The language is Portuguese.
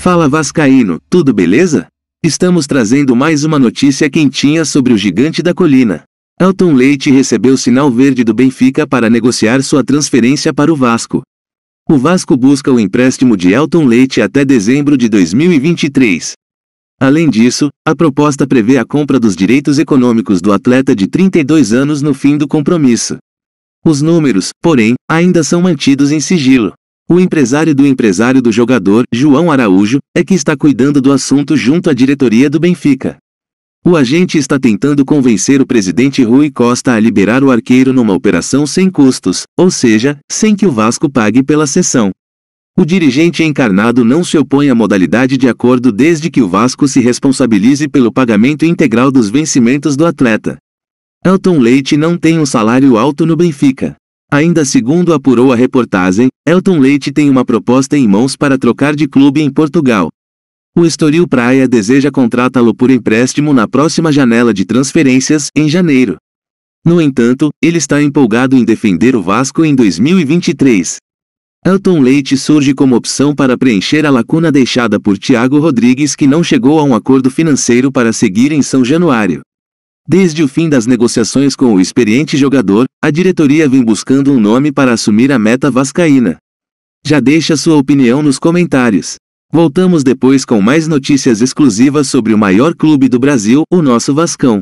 Fala Vascaíno, tudo beleza? Estamos trazendo mais uma notícia quentinha sobre o gigante da colina. Elton Leite recebeu sinal verde do Benfica para negociar sua transferência para o Vasco. O Vasco busca o empréstimo de Elton Leite até dezembro de 2023. Além disso, a proposta prevê a compra dos direitos econômicos do atleta de 32 anos no fim do compromisso. Os números, porém, ainda são mantidos em sigilo. O empresário do empresário do jogador, João Araújo, é que está cuidando do assunto junto à diretoria do Benfica. O agente está tentando convencer o presidente Rui Costa a liberar o arqueiro numa operação sem custos, ou seja, sem que o Vasco pague pela sessão. O dirigente encarnado não se opõe à modalidade de acordo desde que o Vasco se responsabilize pelo pagamento integral dos vencimentos do atleta. Elton Leite não tem um salário alto no Benfica. Ainda segundo apurou a reportagem, Elton Leite tem uma proposta em mãos para trocar de clube em Portugal. O Estoril Praia deseja contratá-lo por empréstimo na próxima janela de transferências, em janeiro. No entanto, ele está empolgado em defender o Vasco em 2023. Elton Leite surge como opção para preencher a lacuna deixada por Thiago Rodrigues que não chegou a um acordo financeiro para seguir em São Januário. Desde o fim das negociações com o experiente jogador, a diretoria vem buscando um nome para assumir a meta vascaína. Já deixa sua opinião nos comentários. Voltamos depois com mais notícias exclusivas sobre o maior clube do Brasil, o nosso Vascão.